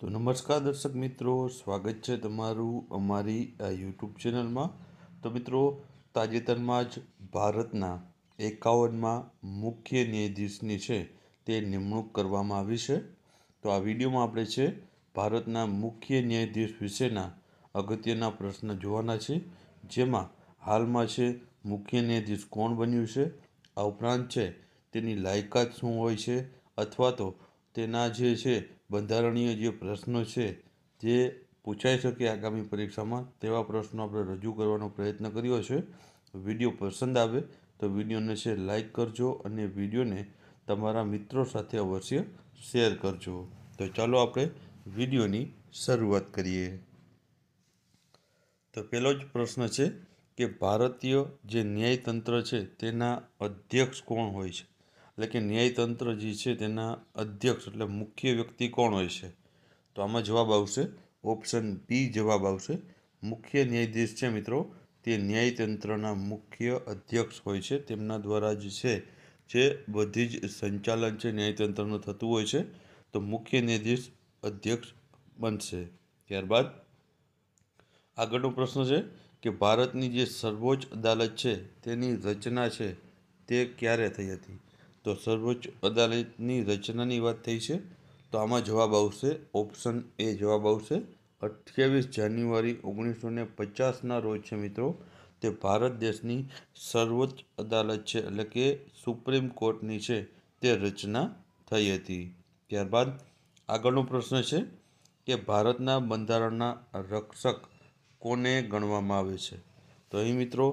તો નમસ્કાર દર્શક મિત્રો સ્વાગત છે તમારું અમારી આ યુટ્યુબ ચેનલમાં તો મિત્રો તાજેતરમાં જ ભારતના એકાવનમાં મુખ્ય ન્યાયાધીશની છે તે નિમણૂક કરવામાં આવી છે તો આ વિડીયોમાં આપણે છે ભારતના મુખ્ય ન્યાયાધીશ વિશેના અગત્યના પ્રશ્ન જોવાના છે જેમાં હાલમાં છે મુખ્ય ન્યાયાધીશ કોણ બન્યું છે આ ઉપરાંત છે તેની લાયકાત શું હોય છે અથવા તો તેના જે છે બંધારણીય જે પ્રશ્નો છે જે પૂછાઈ શકે આગામી પરીક્ષામાં તેવા પ્રશ્નો આપણે રજૂ કરવાનો પ્રયત્ન કર્યો છે વિડીયો પસંદ આવે તો વિડીયોને છે લાઇક કરજો અને વિડીયોને તમારા મિત્રો સાથે અવશ્ય શેર કરજો તો ચાલો આપણે વિડીયોની શરૂઆત કરીએ તો પહેલો જ પ્રશ્ન છે કે ભારતીય જે ન્યાયતંત્ર છે તેના અધ્યક્ષ કોણ હોય છે એટલે કે ન્યાયતંત્ર જે છે તેના અધ્યક્ષ એટલે મુખ્ય વ્યક્તિ કોણ હોય છે તો આમાં જવાબ આવશે ઓપ્શન બી જવાબ આવશે મુખ્ય ન્યાયાધીશ છે મિત્રો તે ન્યાયતંત્રના મુખ્ય અધ્યક્ષ હોય છે તેમના દ્વારા જે છે જે બધી જ સંચાલન છે ન્યાયતંત્રનું થતું હોય છે તો મુખ્ય ન્યાયાધીશ અધ્યક્ષ બનશે ત્યારબાદ આગળનો પ્રશ્ન છે કે ભારતની જે સર્વોચ્ચ અદાલત છે તેની રચના છે તે ક્યારે થઈ હતી તો સર્વોચ્ચ અદાલતની રચનાની વાત થઈ છે તો આમાં જવાબ આવશે ઓપ્શન એ જવાબ આવશે અઠ્યાવીસ જાન્યુઆરી ઓગણીસો ને પચાસના રોજ છે મિત્રો તે ભારત દેશની સર્વોચ્ચ અદાલત છે એટલે કે સુપ્રીમ કોર્ટની છે તે રચના થઈ હતી ત્યારબાદ આગળનો પ્રશ્ન છે કે ભારતના બંધારણના રક્ષક કોને ગણવામાં આવે છે તો અહીં મિત્રો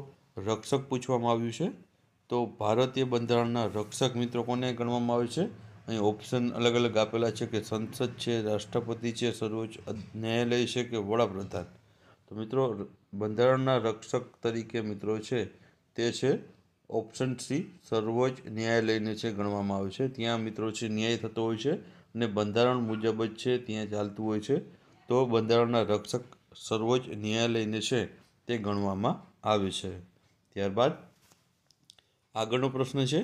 રક્ષક પૂછવામાં આવ્યું છે તો ભારતીય બંધારણના રક્ષક મિત્રો કોને ગણવામાં આવે છે અહીં ઓપ્શન અલગ અલગ આપેલા છે કે સંસદ છે રાષ્ટ્રપતિ છે સર્વોચ્ચ ન્યાયાલય છે કે વડાપ્રધાન તો મિત્રો બંધારણના રક્ષક તરીકે મિત્રો છે તે છે ઓપ્શન સી સર્વોચ્ચ ન્યાયાલયને છે ગણવામાં આવે છે ત્યાં મિત્રો છે ન્યાય થતો હોય છે અને બંધારણ મુજબ જ છે ત્યાં ચાલતું હોય છે તો બંધારણના રક્ષક સર્વોચ્ચ ન્યાયાલયને છે તે ગણવામાં આવે છે ત્યારબાદ આગળનો પ્રશ્ન છે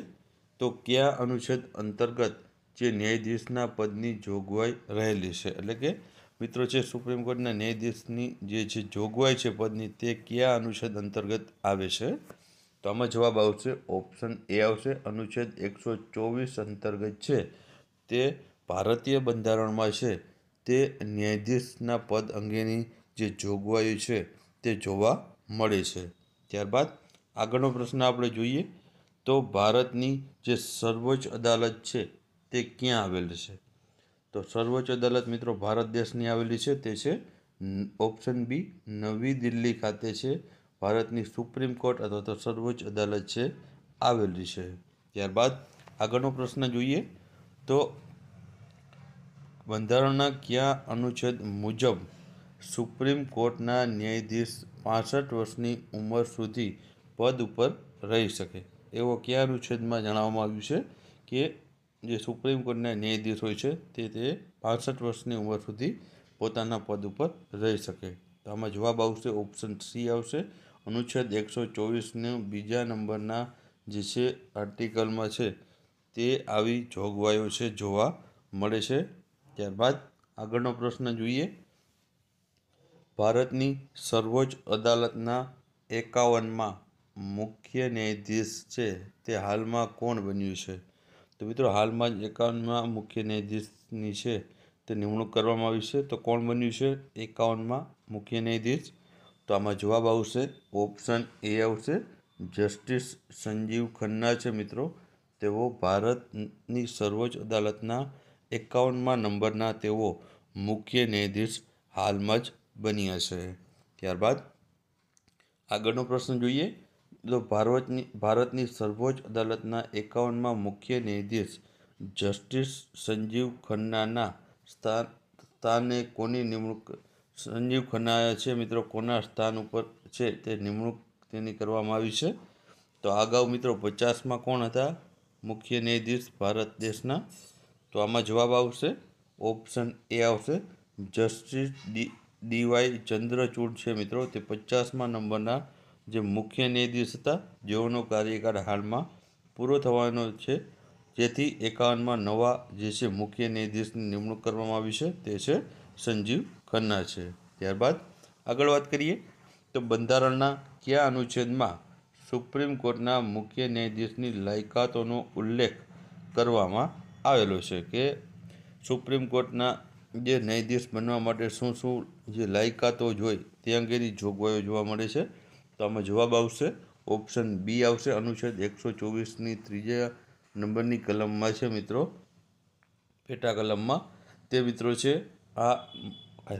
તો કયા અનુચ્છેદ અંતર્ગત જે ન્યાયાધીશના પદની જોગવાઈ રહેલી છે એટલે કે મિત્રો છે સુપ્રીમ કોર્ટના ન્યાયાધીશની જે છે જોગવાઈ છે પદની તે કયા અનુચ્છેદ અંતર્ગત આવે છે તો આમાં જવાબ આવશે ઓપ્શન એ આવશે અનુચ્છેદ એકસો ચોવીસ અંતર્ગત છે તે ભારતીય બંધારણમાં છે તે ન્યાયાધીશના પદ અંગેની જે જોગવાઈ છે તે જોવા મળે છે ત્યારબાદ આગળનો પ્રશ્ન આપણે જોઈએ તો ભારતની જે સર્વોચ્ચ અદાલત છે તે ક્યાં આવેલી છે તો સર્વોચ્ચ અદાલત મિત્રો ભારત દેશની આવેલી છે તે છે ઓપ્શન બી નવી દિલ્હી ખાતે છે ભારતની સુપ્રીમ કોર્ટ અથવા તો સર્વોચ્ચ અદાલત છે આવેલી છે ત્યારબાદ આગળનો પ્રશ્ન જોઈએ તો બંધારણના કયા અનુચ્છેદ મુજબ સુપ્રીમ કોર્ટના ન્યાયાધીશ પાસઠ વર્ષની ઉંમર સુધી પદ ઉપર રહી શકે એવો કયા અનુચ્છેદમાં જણાવવામાં આવ્યું છે કે જે સુપ્રીમ કોર્ટના ન્યાયાધીશ હોય છે તે તે પાસઠ વર્ષની ઉંમર સુધી પોતાના પદ ઉપર રહી શકે તો આમાં જવાબ આવશે ઓપ્શન સી આવશે અનુચ્છેદ એકસો ચોવીસને બીજા નંબરના જે છે આર્ટિકલમાં છે તે આવી જોગવાઈઓ છે જોવા મળે છે ત્યારબાદ આગળનો પ્રશ્ન જોઈએ ભારતની સર્વોચ્ચ અદાલતના એકાવનમાં મુખ્ય ન્યાયાધીશ છે તે હાલમાં કોણ બન્યું છે તો મિત્રો હાલમાં જ એકાવનમાં મુખ્ય ન્યાયાધીશની છે તે નિમણૂક કરવામાં આવી છે તો કોણ બન્યું છે એકાવનમાં મુખ્ય ન્યાયાધીશ તો આમાં જવાબ આવશે ઓપ્શન એ આવશે જસ્ટિસ સંજીવ ખન્ના છે મિત્રો તેઓ ભારતની સર્વોચ્ચ અદાલતના એકાવનમાં નંબરના તેઓ મુખ્ય ન્યાયાધીશ હાલમાં જ બન્યા છે ત્યારબાદ આગળનો પ્રશ્ન જોઈએ તો ભારતની ભારતની સર્વોચ્ચ અદાલતના એકાવનમાં મુખ્ય ન્યાયાધીશ જસ્ટિસ સંજીવ ખન્નાના સ્થાન સ્થાને કોની નિમણૂક સંજીવ ખન્ના છે મિત્રો કોના સ્થાન ઉપર છે તે નિમણૂક તેની કરવામાં આવી છે તો અગાઉ મિત્રો પચાસમાં કોણ હતા મુખ્ય ન્યાયાધીશ ભારત દેશના તો આમાં જવાબ આવશે ઓપ્શન એ આવશે જસ્ટિસ ડી ડીવાય ચંદ્રચૂડ છે મિત્રો તે પચાસમાં નંબરના જે મુખ્ય ન્યાયાધીશ હતા જેઓનો કાર્યકાળ હાલમાં પૂરો થવાનો છે જેથી એકાવનમાં નવા જે છે મુખ્ય ન્યાયાધીશની નિમણૂક કરવામાં આવી છે તે છે સંજીવ ખન્ના છે ત્યારબાદ આગળ વાત કરીએ તો બંધારણના કયા અનુચ્છેદમાં સુપ્રીમ કોર્ટના મુખ્ય ન્યાયાધીશની લાયકાતોનો ઉલ્લેખ કરવામાં આવેલો છે કે સુપ્રીમ કોર્ટના જે ન્યાયાધીશ બનવા માટે શું શું જે લાયકાતો જોઈ તે અંગેની જોગવાઈઓ જોવા મળે છે આમાં જવાબ આવશે ઓપ્શન બી આવશે અનુચ્છેદ એકસો ચોવીસની ત્રીજા નંબરની કલમમાં છે મિત્રો પેટા કલમમાં તે મિત્રો છે આ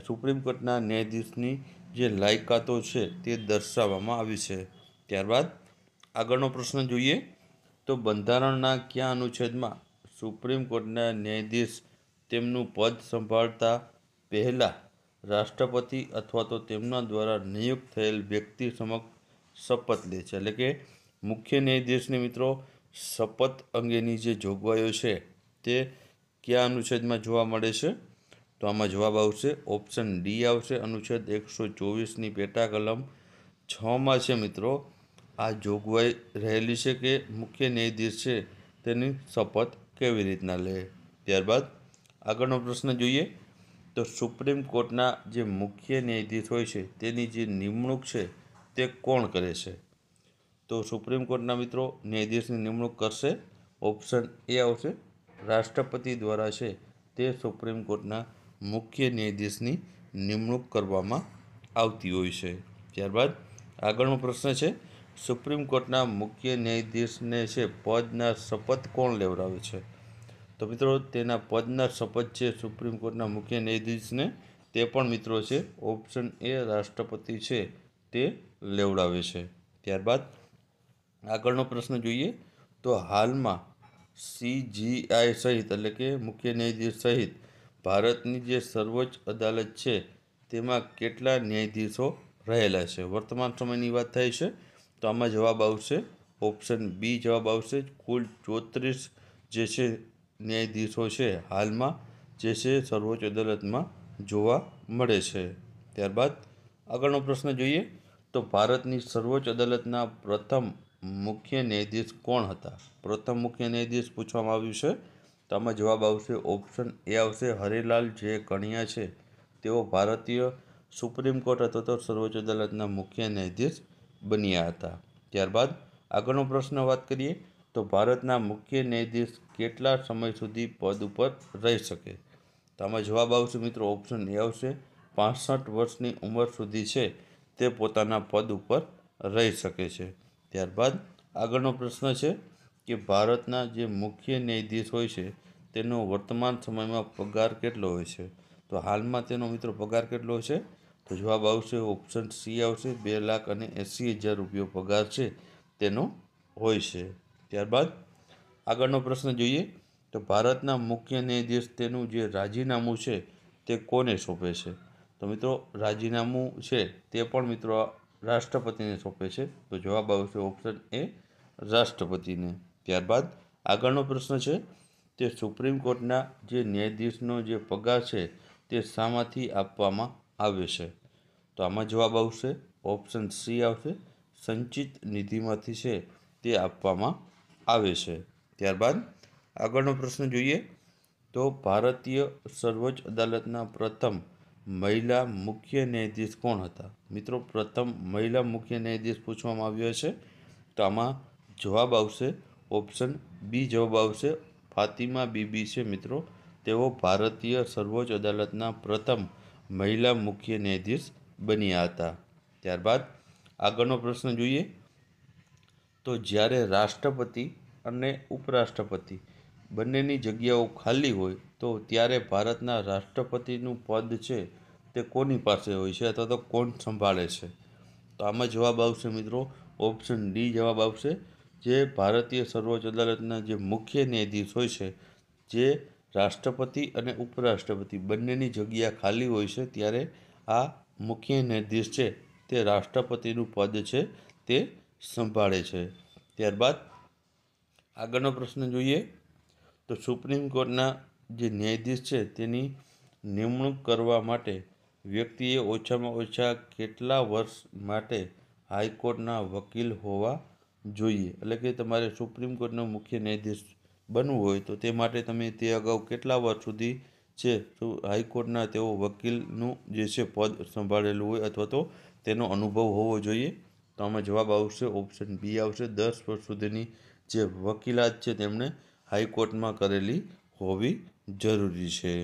સુપ્રીમ કોર્ટના ન્યાયાધીશની જે લાયકાતો છે તે દર્શાવવામાં આવી છે ત્યારબાદ આગળનો પ્રશ્ન જોઈએ તો બંધારણના ક્યાં અનુચ્છેદમાં સુપ્રીમ કોર્ટના ન્યાયાધીશ તેમનું પદ સંભાળતા પહેલાં રાષ્ટ્રપતિ અથવા તો તેમના દ્વારા નિયુક્ત થયેલ વ્યક્તિ સમક્ષ શપથ લે છે એટલે કે મુખ્ય ન્યાયાધીશને મિત્રો શપથ અંગેની જે જોગવાઈઓ છે તે કયા અનુચ્છેદમાં જોવા મળે છે તો આમાં જવાબ આવશે ઓપ્શન ડી આવશે અનુચ્છેદ એકસો ચોવીસની પેટા કલમ છમાં છે મિત્રો આ જોગવાઈ રહેલી છે કે મુખ્ય ન્યાયાધીશ છે તેની શપથ કેવી રીતના લે ત્યારબાદ આગળનો પ્રશ્ન જોઈએ તો સુપ્રીમ કોર્ટના જે મુખ્ય ન્યાયાધીશ હોય છે તેની જે નિમણૂક છે તે કોણ કરે છે તો સુપ્રીમ કોર્ટના મિત્રો ન્યાયાધીશની નિમણૂક કરશે ઓપ્શન એ આવશે રાષ્ટ્રપતિ દ્વારા છે તે સુપ્રીમ કોર્ટના મુખ્ય ન્યાયાધીશની નિમણૂક કરવામાં આવતી હોય છે ત્યારબાદ આગળનો પ્રશ્ન છે સુપ્રીમ કોર્ટના મુખ્ય ન્યાયાધીશને છે પદના શપથ કોણ લેવડાવે છે તો મિત્રો તેના પદના શપથ છે સુપ્રીમ કોર્ટના મુખ્ય ન્યાયાધીશને તે પણ મિત્રો છે ઓપ્શન એ રાષ્ટ્રપતિ છે તે લેવડાવે છે ત્યારબાદ આગળનો પ્રશ્ન જોઈએ તો હાલમાં સીજીઆઈ સહિત એટલે કે મુખ્ય ન્યાયાધીશ સહિત ભારતની જે સર્વોચ્ચ અદાલત છે તેમાં કેટલા ન્યાયાધીશો રહેલા છે વર્તમાન સમયની વાત થાય છે તો આમાં જવાબ આવશે ઓપ્શન બી જવાબ આવશે કુલ ચોત્રીસ જે છે ન્યાયાધીશો છે હાલમાં જે છે સર્વોચ્ચ અદાલતમાં જોવા મળે છે ત્યારબાદ આગળનો પ્રશ્ન જોઈએ તો ભારતની સર્વોચ્ચ અદાલતના પ્રથમ મુખ્ય ન્યાયાધીશ કોણ હતા પ્રથમ મુખ્ય ન્યાયાધીશ પૂછવામાં આવ્યું છે તો આમાં જવાબ આવશે ઓપ્શન એ આવશે હરિલાલ જે કણિયા છે તેઓ ભારતીય સુપ્રીમ કોર્ટ અથવા તો સર્વોચ્ચ અદાલતના મુખ્ય ન્યાયાધીશ બન્યા હતા ત્યારબાદ આગળનો પ્રશ્ન વાત કરીએ તો ભારતના મુખ્ય ન્યાયાધીશ કેટલા સમય સુધી પદ ઉપર રહી શકે તો આમાં જવાબ આવશે મિત્રો ઓપ્શન એ આવશે પાંસઠ વર્ષની ઉંમર સુધી છે તે પોતાના પદ ઉપર રહી શકે છે ત્યારબાદ આગળનો પ્રશ્ન છે કે ભારતના જે મુખ્ય ન્યાયાધીશ હોય છે તેનો વર્તમાન સમયમાં પગાર કેટલો હોય છે તો હાલમાં તેનો મિત્રો પગાર કેટલો છે તો જવાબ આવશે ઓપ્શન સી આવશે બે લાખ અને એંસી હજાર રૂપિયો પગાર છે તેનો હોય છે ત્યારબાદ આગળનો પ્રશ્ન જોઈએ તો ભારતના મુખ્ય ન્યાયાધીશ તેનું જે રાજીનામું છે તે કોને સોંપે છે તો મિત્રો રાજીનામું છે તે પણ મિત્રો રાષ્ટ્રપતિને સોંપે છે તો જવાબ આવશે ઓપ્શન એ રાષ્ટ્રપતિને ત્યારબાદ આગળનો પ્રશ્ન છે તે સુપ્રીમ કોર્ટના જે ન્યાયાધીશનો જે પગાર છે તે શામાંથી આપવામાં આવે છે તો આમાં જવાબ આવશે ઓપ્શન સી આવશે સંચિત નિધિમાંથી છે તે આપવામાં આવે છે ત્યારબાદ આગળનો પ્રશ્ન જોઈએ તો ભારતીય સર્વોચ્ચ અદાલતના પ્રથમ મહિલા મુખ્ય ન્યાયાધીશ કોણ હતા મિત્રો પ્રથમ મહિલા મુખ્ય ન્યાયાધીશ પૂછવામાં આવ્યો છે તો આમાં જવાબ આવશે ઓપ્શન બી જવાબ આવશે ફાતિમા બીબી છે મિત્રો તેઓ ભારતીય સર્વોચ્ચ અદાલતના પ્રથમ મહિલા મુખ્ય ન્યાયાધીશ બન્યા હતા ત્યારબાદ આગળનો પ્રશ્ન જોઈએ તો જ્યારે રાષ્ટ્રપતિ અને ઉપરાષ્ટ્રપતિ બંનેની જગ્યાઓ ખાલી હોય તો ત્યારે ભારતના રાષ્ટ્રપતિનું પદ છે તે કોની પાસે હોય છે અથવા તો કોણ સંભાળે છે તો આમાં જવાબ આવશે મિત્રો ઓપ્શન ડી જવાબ આવશે જે ભારતીય સર્વોચ્ચ અદાલતના જે મુખ્ય ન્યાયાધીશ હોય છે જે રાષ્ટ્રપતિ અને ઉપરાષ્ટ્રપતિ બંનેની જગ્યા ખાલી હોય છે ત્યારે આ મુખ્ય ન્યાયાધીશ છે તે રાષ્ટ્રપતિનું પદ છે તે સંભાળે છે ત્યારબાદ આગળનો પ્રશ્ન જોઈએ તો સુપ્રીમ કોર્ટના જે ન્યાયાધીશ છે તેની નિમણૂક કરવા માટે વ્યક્તિએ ઓછામાં ઓછા કેટલા વર્ષ માટે હાઈકોર્ટના વકીલ હોવા જોઈએ એટલે કે તમારે સુપ્રીમ કોર્ટનો મુખ્ય ન્યાયાધીશ બનવું હોય તો તે માટે તમે તે અગાઉ કેટલા વર્ષ સુધી છે તો હાઈકોર્ટના તેઓ વકીલનું જે છે પદ સંભાળેલું હોય અથવા તો તેનો અનુભવ હોવો જોઈએ તો આમાં જવાબ આવશે ઓપ્શન બી આવશે દસ વર્ષ સુધીની જે વકીલાત છે તેમણે હાઈકોર્ટમાં કરેલી હોવી જરૂરી છે